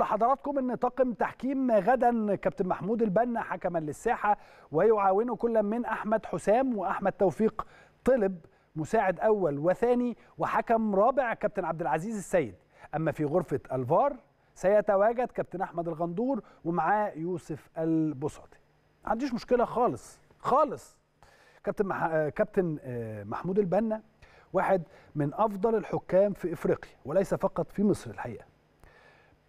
لحضراتكم ان طاقم تحكيم غدا كابتن محمود البنا حكما للساحه ويعاونه كل من احمد حسام واحمد توفيق طلب مساعد اول وثاني وحكم رابع كابتن عبد العزيز السيد اما في غرفه الفار سيتواجد كابتن احمد الغندور ومعاه يوسف البساطي ما عنديش مشكله خالص خالص كابتن مح... كابتن آه، محمود البنا واحد من افضل الحكام في افريقيا وليس فقط في مصر الحقيقه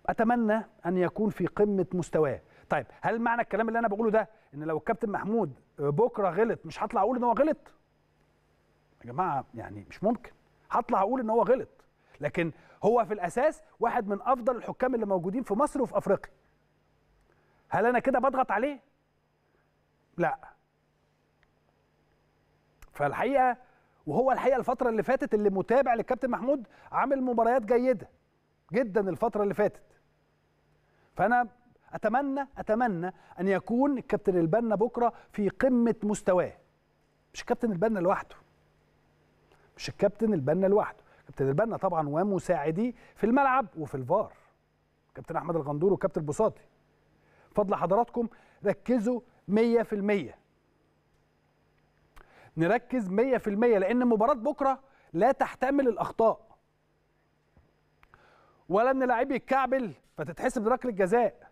اتمنى ان يكون في قمه مستواه طيب هل معنى الكلام اللي انا بقوله ده ان لو الكابتن محمود بكره غلط مش هطلع اقول ان هو غلط يا جماعه يعني مش ممكن هطلع اقول ان هو غلط لكن هو في الاساس واحد من افضل الحكام اللي موجودين في مصر وفي افريقيا هل انا كده بضغط عليه لا فالحقيقه وهو الحقيقه الفتره اللي فاتت اللي متابع للكابتن محمود عامل مباريات جيده جدا الفتره اللي فاتت فانا اتمنى اتمنى ان يكون الكابتن البنا بكره في قمه مستواه مش الكابتن البنا لوحده مش الكابتن البنا لوحده كابتن البنا طبعا ومساعديه في الملعب وفي الفار كابتن احمد الغندور وكابتن بساطي فضل حضراتكم ركزوا 100% نركز 100% لان مباراه بكره لا تحتمل الاخطاء ولا ان لاعبي يتكعبل فتتحسب ركله جزاء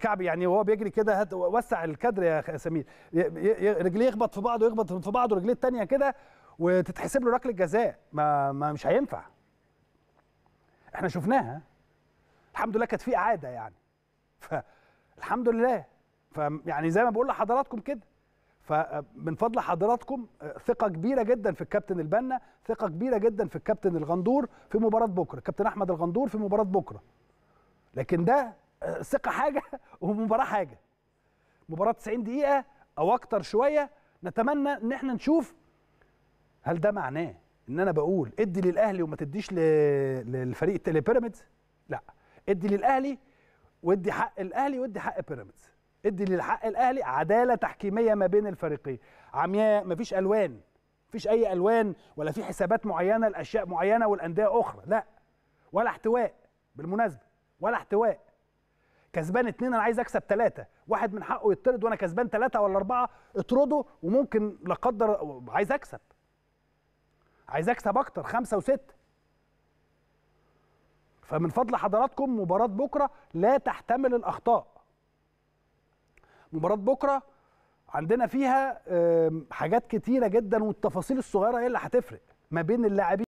كعب يعني وهو بيجري كده وسع الكادر يا سمير رجليه يخبط في بعضه يخبط في بعضه رجليه الثانيه كده وتتحسب له ركله جزاء ما, ما مش هينفع احنا شفناها الحمد لله كانت في اعاده يعني فالحمد لله فيعني زي ما بقول لحضراتكم كده فمن آه، فضل حضراتكم آه، ثقه كبيره جدا في الكابتن البنا ثقه كبيره جدا في الكابتن الغندور في مباراه بكره الكابتن احمد الغندور في مباراه بكره لكن ده آه، ثقه حاجه ومباراه حاجه مباراه 90 دقيقه او اكتر شويه نتمنى ان احنا نشوف هل ده معناه ان انا بقول ادي للاهلي وما تديش للفريق التاني بيراميدز لا ادي للاهلي وادي حق الاهلي وادي حق بيراميدز ادي للحق الاهلي عداله تحكيميه ما بين الفريقين عمياء مفيش الوان مفيش اي الوان ولا في حسابات معينه لاشياء معينه والانديه اخرى لا ولا احتواء بالمناسبه ولا احتواء كسبان اتنين انا عايز اكسب ثلاثه واحد من حقه يطرد وانا كسبان ثلاثه ولا اربعه اطرده وممكن لا قدر عايز اكسب عايز اكسب اكتر خمسه وسته فمن فضل حضراتكم مباراه بكره لا تحتمل الاخطاء مباراه بكره عندنا فيها حاجات كتيره جدا والتفاصيل الصغيره هي اللي هتفرق ما بين اللاعبين